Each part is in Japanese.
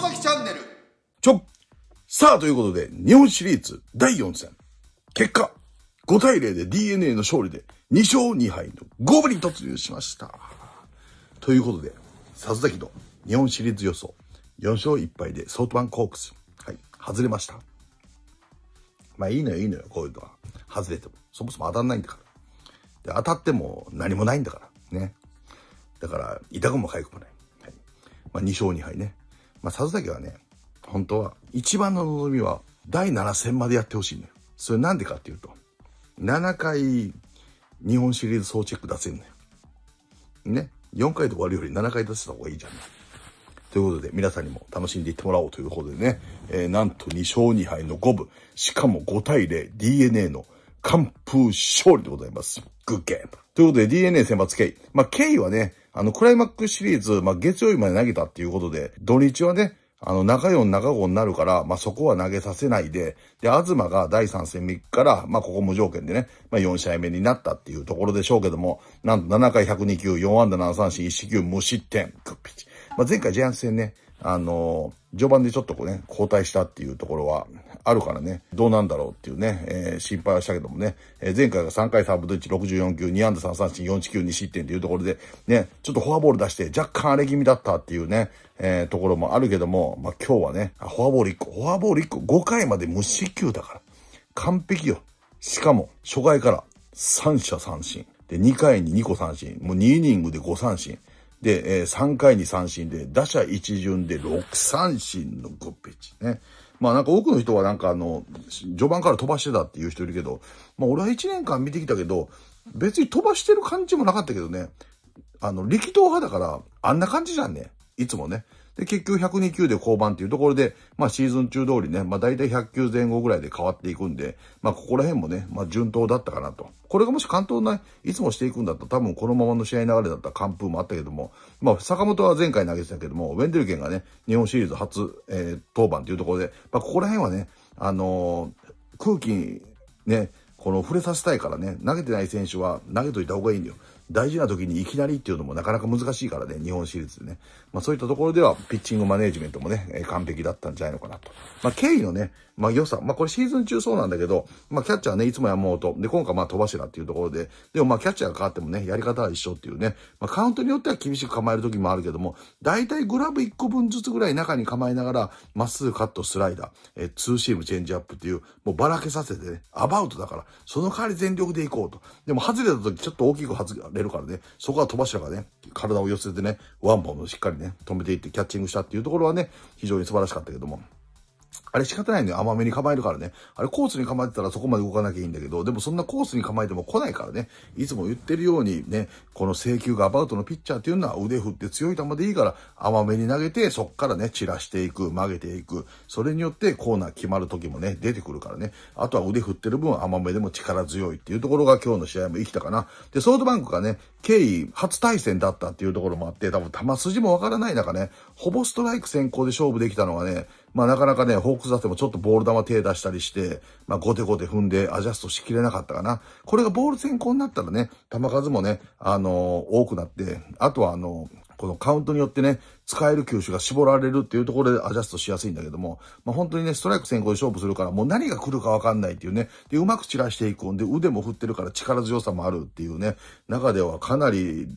外崎チャンネル。ちょさあ、ということで、日本シリーズ第4戦。結果、5対0で DNA の勝利で、2勝2敗の5分に突入しました。ということで、里崎の日本シリーズ予想、4勝1敗でソフトバンクホークス。はい、外れました。まあいいのよ、いいのよ、こういうのは。外れても。そもそも当たんないんだから。で、当たっても何もないんだから。ね。だから、痛くも痒くもない。はい、まあ2勝2敗ね。まあ、佐々木はね、本当は、一番の望みは、第7戦までやってほしいの、よ。それなんでかっていうと、7回、日本シリーズ総チェック出せんの、よ。ね。4回で終わるより7回出せた方がいいじゃん、ね。ということで、皆さんにも楽しんでいってもらおうということでね、えー、なんと2勝2敗の5分、しかも5対0、DNA の完封勝利でございます。グッゲーム。ということで DNA 選抜 K。まあ、K はね、あの、クライマックスシリーズ、まあ、月曜日まで投げたっていうことで、土日はね、あの、中4、中5になるから、まあ、そこは投げさせないで、で、東が第3戦3日から、まあ、ここ無条件でね、まあ、4試合目になったっていうところでしょうけども、なんと7回102球、4安打7三振、1四球無失点、クッピチ。まあ、前回ジャイアンツ戦ね、あの、序盤でちょっとこうね、交代したっていうところはあるからね、どうなんだろうっていうね、えー、心配はしたけどもね、えー、前回が3回3分の1、64球、2安打3三振、4地球2失点というところで、ね、ちょっとフォアボール出して若干荒れ気味だったっていうね、えー、ところもあるけども、まあ、今日はね、フォアボール1個、フォアボール1個、5回まで無失球だから、完璧よ。しかも、初回から3者三振。で、2回に2個三振。もう2イニングで5三振。で、えー、3回に三振で、打者一巡で6三振の5ペッチね。まあなんか多くの人はなんかあの、序盤から飛ばしてたっていう人いるけど、まあ俺は1年間見てきたけど、別に飛ばしてる感じもなかったけどね、あの、力投派だから、あんな感じじゃんね。いつもね。で、結局102球で降板っていうところで、まあシーズン中通りね、まあ大体100球前後ぐらいで変わっていくんで、まあここら辺もね、まあ順当だったかなと。これがもし関東内、いつもしていくんだったら多分このままの試合流れだったら完封もあったけども、まあ坂本は前回投げてたけども、ウェンデルケンがね、日本シリーズ初、えー、登板っていうところで、まあここら辺はね、あのー、空気、ね、この触れさせたいからね、投げてない選手は投げといた方がいいんだよ。大事な時にいきなりっていうのもなかなか難しいからね、日本シリーズでね。まあそういったところでは、ピッチングマネージメントもね、完璧だったんじゃないのかなと。まあ、経緯のね、まあ良さ。まあこれシーズン中そうなんだけど、まあキャッチャーね、いつもやもうと。で、今回まあ戸柱っていうところで、でもまあキャッチャーが変わってもね、やり方は一緒っていうね。まあカウントによっては厳しく構える時もあるけども、大体グラブ1個分ずつぐらい中に構えながら、まっすぐカット、スライダー、えー、ツーシーム、チェンジアップっていう、もうばらけさせてね、アバウトだから、その代わり全力でいこうと。でも外れた時ちょっと大きく外れるからね、そこは戸柱がね、体を寄せてね、ワンボンをしっかりね、止めていってキャッチングしたっていうところはね、非常に素晴らしかったけども。あれ仕方ないのよ。甘めに構えるからね。あれコースに構えてたらそこまで動かなきゃいいんだけど、でもそんなコースに構えても来ないからね。いつも言ってるようにね、この請求がアバウトのピッチャーっていうのは腕振って強い球でいいから甘めに投げて、そっからね、散らしていく、曲げていく。それによってコーナー決まる時もね、出てくるからね。あとは腕振ってる分甘めでも力強いっていうところが今日の試合も生きたかな。で、ソフトバンクがね、経緯初対戦だったっていうところもあって、多分球筋もわからない中ね、ほぼストライク先行で勝負できたのがね、まあなかなかね、ホークス打線もちょっとボール球手出したりして、まあゴテゴテ踏んでアジャストしきれなかったかな。これがボール先行になったらね、球数もね、あのー、多くなって、あとはあのー、このカウントによってね、使える球種が絞られるっていうところでアジャストしやすいんだけども、まあ、本当にね、ストライク先行で勝負するから、もう何が来るかわかんないっていうね、で、うまく散らしていくんで、腕も振ってるから力強さもあるっていうね、中ではかなり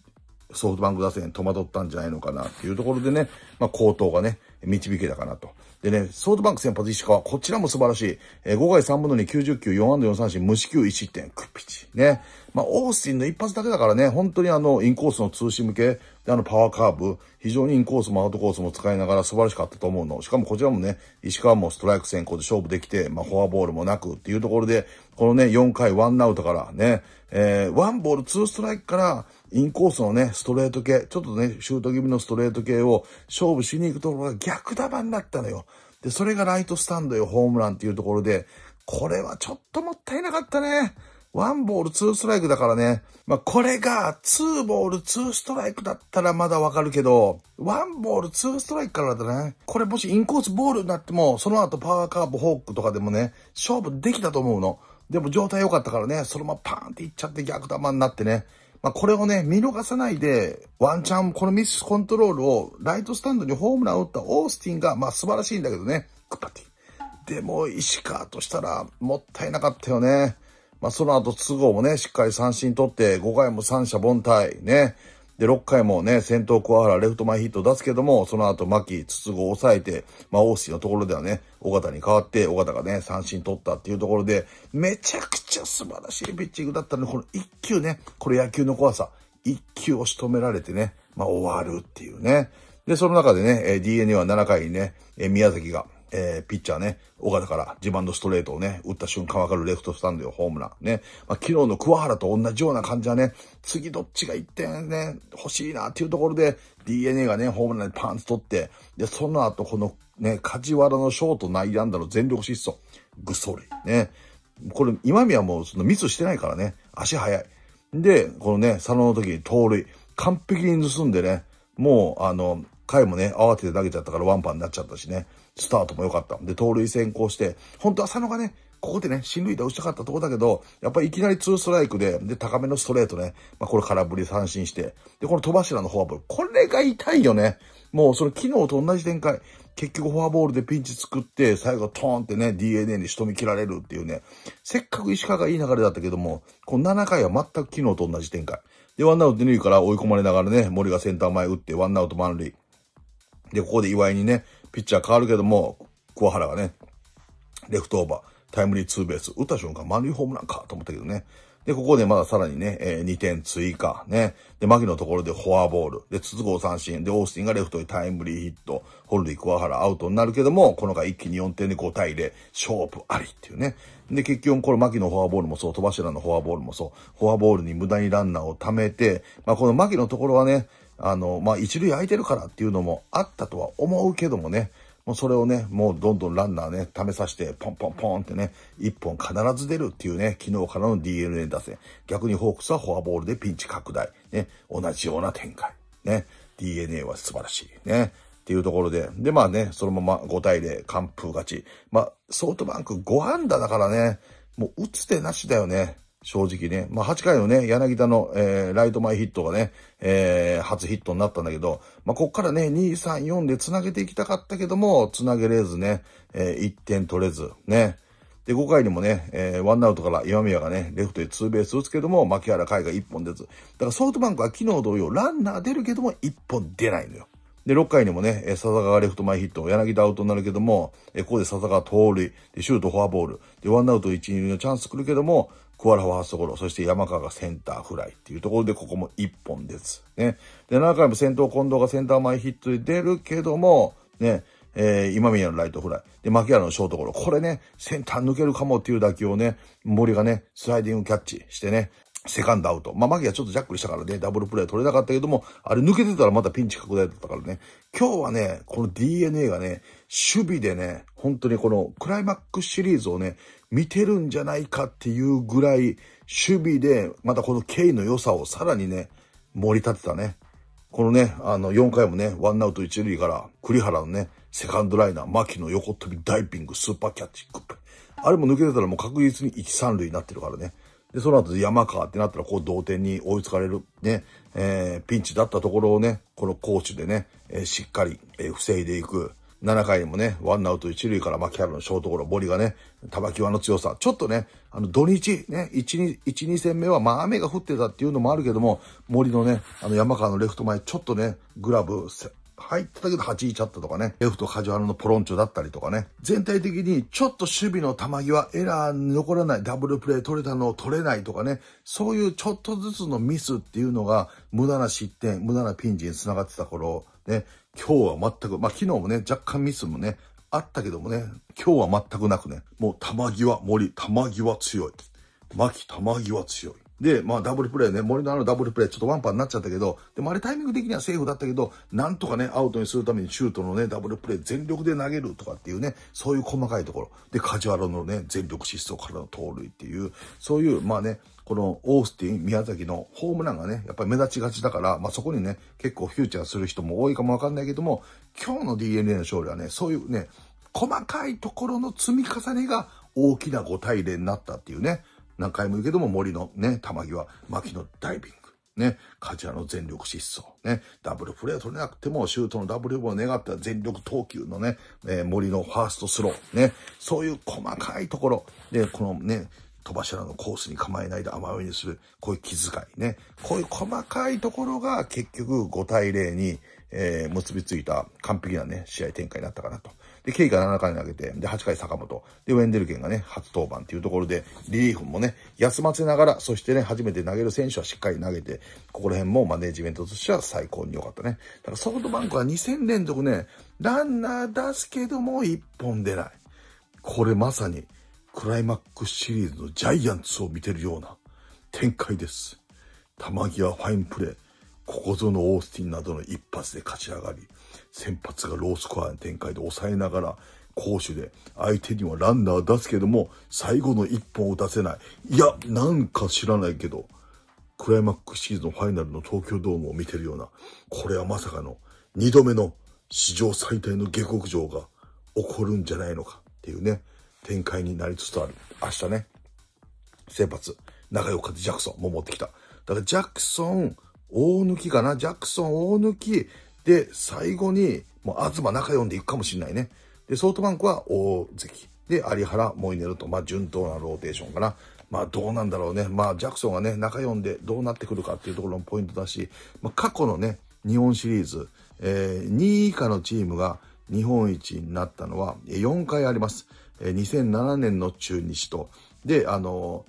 ソフトバンク打線戸惑ったんじゃないのかなっていうところでね、まあ、高騰がね、導けたかなと。でね、ソードバンク先発石川、こちらも素晴らしい。えー、5回3分の2、90球、4安打4三振、無四球1失点、クピチ。ね。まあ、オースティンの一発だけだからね、本当にあの、インコースの通信向け、で、あのパワーカーブ、非常にインコースもアウトコースも使いながら素晴らしかったと思うの。しかもこちらもね、石川もストライク先行で勝負できて、まあフォアボールもなくっていうところで、このね、4回ワンアウトからね、えー、ワンボールツーストライクから、インコースのね、ストレート系、ちょっとね、シュート気味のストレート系を勝負しに行くところが逆球になったのよ。で、それがライトスタンドよ、ホームランっていうところで、これはちょっともったいなかったね。ワンボールツーストライクだからね。まあ、これがツーボールツーストライクだったらまだわかるけど、ワンボールツーストライクからだね。これもしインコースボールになっても、その後パワーカーブ、ホークとかでもね、勝負できたと思うの。でも状態良かったからね、そのままパーンっていっちゃって逆球になってね。まあ、これをね、見逃さないで、ワンチャン、このミスコントロールを、ライトスタンドにホームランを打ったオースティンが、まあ、素晴らしいんだけどね、クッパティ。でも、石川としたら、もったいなかったよね。まあ、その後、都合もね、しっかり三振取って、5回も三者凡退、ね。で、6回もね、先頭桑原レフト前ヒット出すけども、その後、牧、筒子を抑えて、まあ、大杉のところではね、尾形に代わって、尾形がね、三振取ったっていうところで、めちゃくちゃ素晴らしいピッチングだったので、この1球ね、これ野球の怖さ、1球を仕留められてね、まあ、終わるっていうね。で、その中でね、DNA は7回にね、宮崎が、えー、ピッチャーね、尾形から自慢のストレートをね、打った瞬間わかるレフトスタンドよ、ホームラン。ね。まあ、昨日の桑原と同じような感じはね、次どっちが1点ね、欲しいなっていうところで、DNA がね、ホームランでパンツ取って、で、その後このね、梶原のショート内乱だの全力疾走。ぐっそり。ね。これ、今宮もそのミスしてないからね、足速い。で、このね、佐野の時に盗塁。完璧に盗んでね、もう、あの、回もね、慌てて投げちゃったからワンパンになっちゃったしね。スタートも良かった。で、盗塁先行して、本当は佐野がね、ここでね、進塁打打ちたかったとこだけど、やっぱりいきなりツーストライクで、で、高めのストレートね、まあ、これ空振り三振して、で、この戸柱のフォアボール、これが痛いよね。もう、それ昨日と同じ展開。結局フォアボールでピンチ作って、最後トーンってね、DNA に仕留め切られるっていうね、せっかく石川がいい流れだったけども、この7回は全く昨日と同じ展開。で、ワンアウト二塁から追い込まれながらね、森がセンター前打って、ワンアウト満塁。で、ここで岩井にね、ピッチャー変わるけども、桑原がね、レフトオーバー、タイムリーツーベース、打った瞬間満塁ホームランかと思ったけどね。で、ここでまださらにね、えー、2点追加、ね。で、牧のところでフォアボール。で、筒を三振。で、オースティンがレフトにタイムリーヒット。ホルディ・桑原アウトになるけども、この回一気に4点で5対0、勝負ありっていうね。で、結局これ牧のフォアボールもそう、戸柱のフォアボールもそう、フォアボールに無駄にランナーを貯めて、まあ、この牧のところはね、あの、まあ、一塁空いてるからっていうのもあったとは思うけどもね、もうそれをね、もうどんどんランナーね、試させて、ポンポンポンってね、1本必ず出るっていうね、昨日からの DNA 打線。逆にホークスはフォアボールでピンチ拡大。ね、同じような展開。ね、DNA は素晴らしい。ね、っていうところで。で、まあね、そのまま5対0、完封勝ち。まあ、ソフトバンク5安打だからね、もう打つ手なしだよね。正直ね。まあ、8回のね、柳田の、えー、ライト前ヒットがね、えー、初ヒットになったんだけど、まあ、こっからね、2、3、4で繋げていきたかったけども、繋げれずね、えー、1点取れず、ね。で、5回にもね、えー、ワンアウトから岩宮がね、レフトへツーベース打つけども、牧原海が1本出ず。だからソフトバンクは昨日同様、ランナー出るけども、1本出ないのよ。で、6回にもね、え、笹川がレフト前ヒット、柳田アウトになるけども、え、ここで笹川盗塁、で、シュートフォアボール、で、ワンアウト1、2塁のチャンス来るけども、クワラファーストゴロ、そして山川がセンターフライっていうところで、ここも1本です。ね。で、7回も先頭近藤がセンター前ヒットで出るけども、ね、えー、今宮のライトフライ。で、牧原のショートゴロ。これね、センター抜けるかもっていう打球をね、森がね、スライディングキャッチしてね、セカンドアウト。まあ、マギはちょっとジャックルしたからね、ダブルプレー取れなかったけども、あれ抜けてたらまたピンチ拡大だったからね。今日はね、この DNA がね、守備でね、本当にこのクライマックスシリーズをね、見てるんじゃないかっていうぐらい、守備で、またこの K の良さをさらにね、盛り立てたね。このね、あの、4回もね、ワンアウト1塁から、栗原のね、セカンドライナー、牧の横飛びダイピング、スーパーキャッチ、グッあれも抜けてたらもう確実に1、3塁になってるからね。で、その後山川ってなったら、こう同点に追いつかれる、ね、えー、ピンチだったところをね、このコーチでね、えー、しっかり、えー、防いでいく。7回もね、ワンアウト一塁からャ原のショートゴロ、森がね、き際の強さ。ちょっとね、あの、土日、ね、1、1、2戦目は、まあ雨が降ってたっていうのもあるけども、森のね、あの山川のレフト前、ちょっとね、グラブ、入ってたけど8位チャットとかね、レフトカジュアルのポロンチョだったりとかね、全体的にちょっと守備の球際、エラーに残らない、ダブルプレー取れたのを取れないとかね、そういうちょっとずつのミスっていうのが、無駄な失点、無駄なピンチに繋がってた頃、ね、今日は全く、まあ昨日もね、若干ミスもね、あったけどもね、今日は全くなくね、もう球際森、球際強い。牧球際強い。で、まあダブルプレーね、森のあのダブルプレー、ちょっとワンパンになっちゃったけど、でもあれタイミング的にはセーフだったけど、なんとかね、アウトにするためにシュートのね、ダブルプレー全力で投げるとかっていうね、そういう細かいところ。で、カジュアルのね、全力疾走からの盗塁っていう、そういう、まあね、このオースティン、宮崎のホームランがね、やっぱり目立ちがちだから、まあそこにね、結構フューチャーする人も多いかもわかんないけども、今日の DNA の勝利はね、そういうね、細かいところの積み重ねが大きな5対0になったっていうね。何回も言うけども森のね、玉際、牧のダイビング。ね、カジアの全力疾走、ね、ダブルプレー取れなくても、シュートのダブルを願った全力投球のね、えー、森のファーストスロー、ね、そういう細かいところ、で、このね、戸柱のコースに構えないで甘めにする、こういう気遣いね、こういう細かいところが結局5対0に、えー、結びついた完璧なね、試合展開になったかなと。で、ケイが7回投げて、で、8回坂本。で、ウェンデルケンがね、初登板っていうところで、リリーフもね、休ませながら、そしてね、初めて投げる選手はしっかり投げて、ここら辺もマネジメントとしては最高に良かったね。だからソフトバンクは2戦連続ね、ランナー出すけども1本出ない。これまさに、クライマックスシリーズのジャイアンツを見てるような展開です。玉際ファインプレー、ここぞのオースティンなどの一発で勝ち上がり、先発がロースコアの展開で抑えながら、攻守で相手にはランナー出すけども、最後の一本を出せない。いや、なんか知らないけど、クライマックスシーズンファイナルの東京ドームを見てるような、これはまさかの二度目の史上最大の下克上が起こるんじゃないのかっていうね、展開になりつつある。明日ね、先発、長岡でジャクソンも持ってきた。だからジャクソン、大抜きかなジャクソン大抜き、で、最後に、もう東中読んでいくかもしれないね。で、ソフトバンクは大関。で、有原、モイネルと、まあ、順当なローテーションかな。まあ、どうなんだろうね。まあ、ジャクソンがね、中読んでどうなってくるかっていうところのポイントだし、まあ、過去のね、日本シリーズ、えー、2位以下のチームが日本一になったのは4回あります。えー、2007年の中日と、で、あの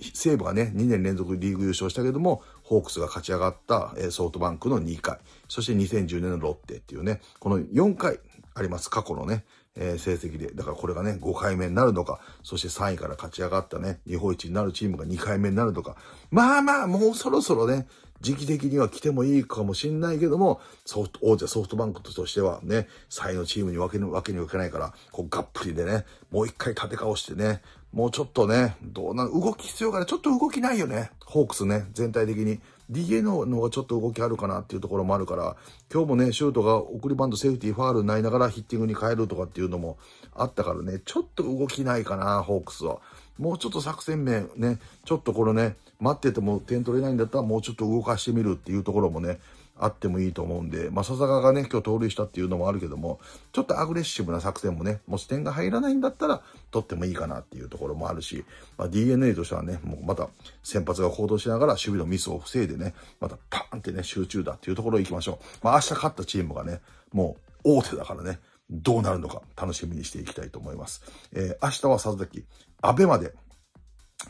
ー、西武がね、2年連続リーグ優勝したけども、ホークスが勝ち上がった、えソフトバンクの2回、そして2010年のロッテっていうね、この4回あります、過去のね、え成績で。だからこれがね、5回目になるのか、そして3位から勝ち上がったね、日本一になるチームが2回目になるのか。まあまあ、もうそろそろね、時期的には来てもいいかもしんないけども、ソフト、王者ソフトバンクとしてはね、3位のチームに分けるわけにはいかないから、こうがっぷりでね、もう一回立て直してね、もうちょっとね、どうな動き必要からちょっと動きないよね。ホークスね、全体的に。DA の方がちょっと動きあるかなっていうところもあるから、今日もね、シュートが送りバント、セーフティー、ファールになりながらヒッティングに変えるとかっていうのもあったからね、ちょっと動きないかな、ホークスは。もうちょっと作戦面ね、ちょっとこのね、待ってても点取れないんだったらもうちょっと動かしてみるっていうところもね、あってもいいと思うんで、まあ、笹川がね、今日盗塁したっていうのもあるけども、ちょっとアグレッシブな作戦もね、もし点が入らないんだったら、取ってもいいかなっていうところもあるし、まあ、DNA としてはね、もうまた先発が行動しながら守備のミスを防いでね、またパーンってね、集中だっていうところ行きましょう。まあ、明日勝ったチームがね、もう大手だからね、どうなるのか楽しみにしていきたいと思います。えー、明日は佐々木、安倍まで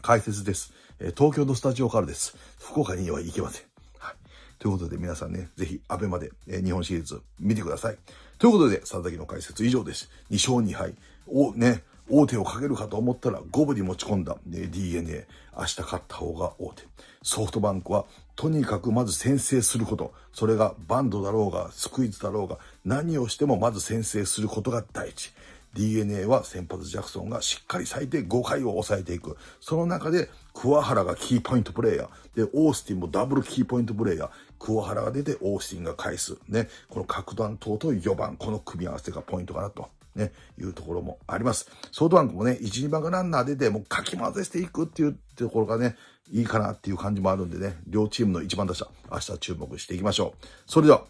解説です。えー、東京のスタジオからです。福岡には行けません。ということで皆さんね、ぜひ、アベまで、えー、日本シリーズ見てください。ということで、佐々木の解説以上です。2勝2敗。をね、大手をかけるかと思ったら五分に持ち込んだ、ね、DNA。明日勝った方が大手。ソフトバンクはとにかくまず先制すること。それがバンドだろうが、スクイズだろうが、何をしてもまず先制することが第一。DNA は先発ジャクソンがしっかり最低5回を抑えていく。その中で、桑原がキーポイントプレイヤー。で、オースティンもダブルキーポイントプレイヤー。桑原が出て、オースティンが返す。ね。この格弾頭と4番。この組み合わせがポイントかなと。ね、いうところもあります。ソードバンクもね、1、2番がランナー出て、もうかき混ぜしていくっていうところがね、いいかなっていう感じもあるんでね、両チームの1番打者、明日注目していきましょう。それでは、